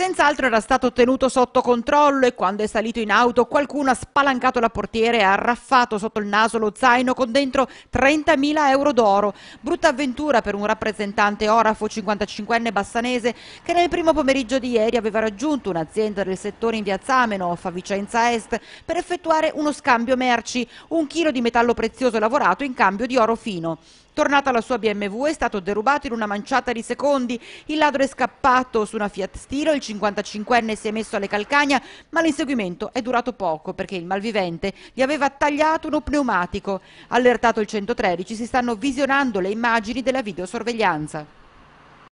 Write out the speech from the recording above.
Senz'altro era stato tenuto sotto controllo e quando è salito in auto qualcuno ha spalancato la portiera e ha arraffato sotto il naso lo zaino con dentro 30.000 euro d'oro. Brutta avventura per un rappresentante orafo 55enne bassanese che nel primo pomeriggio di ieri aveva raggiunto un'azienda del settore in via Zameno, a Vicenza Est, per effettuare uno scambio merci, un chilo di metallo prezioso lavorato in cambio di oro fino. Tornata alla sua BMW è stato derubato in una manciata di secondi, il ladro è scappato su una Fiat Stilo, il 55enne si è messo alle calcagna, ma l'inseguimento è durato poco perché il malvivente gli aveva tagliato uno pneumatico. Allertato il 113 si stanno visionando le immagini della videosorveglianza.